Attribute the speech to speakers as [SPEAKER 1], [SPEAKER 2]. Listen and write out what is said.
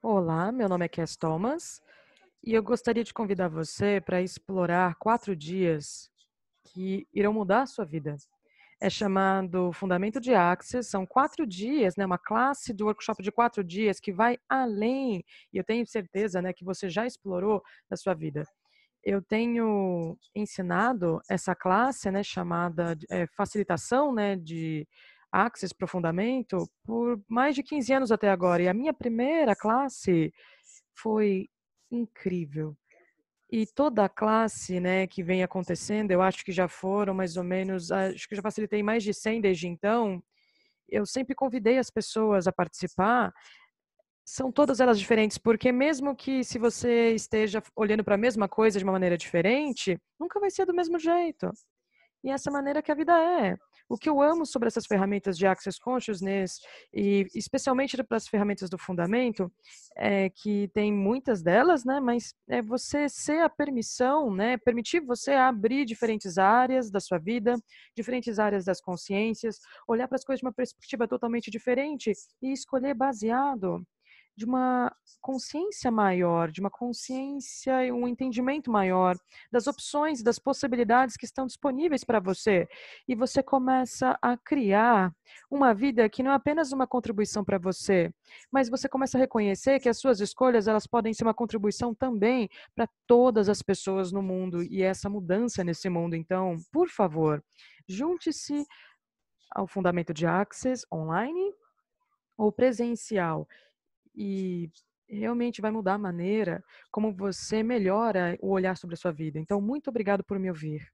[SPEAKER 1] Olá, meu nome é Cass Thomas e eu gostaria de convidar você para explorar quatro dias que irão mudar a sua vida. É chamado Fundamento de Axis, são quatro dias, né, uma classe de workshop de quatro dias que vai além, e eu tenho certeza né, que você já explorou na sua vida. Eu tenho ensinado essa classe né, chamada é, facilitação né, de Axis Profundamento por mais de 15 anos até agora. E a minha primeira classe foi incrível. E toda a classe né, que vem acontecendo, eu acho que já foram mais ou menos, acho que já facilitei mais de 100 desde então. Eu sempre convidei as pessoas a participar. São todas elas diferentes, porque mesmo que se você esteja olhando para a mesma coisa de uma maneira diferente, nunca vai ser do mesmo jeito. E essa maneira que a vida é. O que eu amo sobre essas ferramentas de Access Consciousness, e especialmente para as ferramentas do fundamento, é que tem muitas delas, né? Mas é você ser a permissão, né? Permitir você abrir diferentes áreas da sua vida, diferentes áreas das consciências, olhar para as coisas de uma perspectiva totalmente diferente e escolher baseado de uma consciência maior, de uma consciência e um entendimento maior das opções, das possibilidades que estão disponíveis para você. E você começa a criar uma vida que não é apenas uma contribuição para você, mas você começa a reconhecer que as suas escolhas, elas podem ser uma contribuição também para todas as pessoas no mundo e essa mudança nesse mundo. Então, por favor, junte-se ao fundamento de Access online ou presencial e realmente vai mudar a maneira como você melhora o olhar sobre a sua vida. Então, muito obrigado por me ouvir.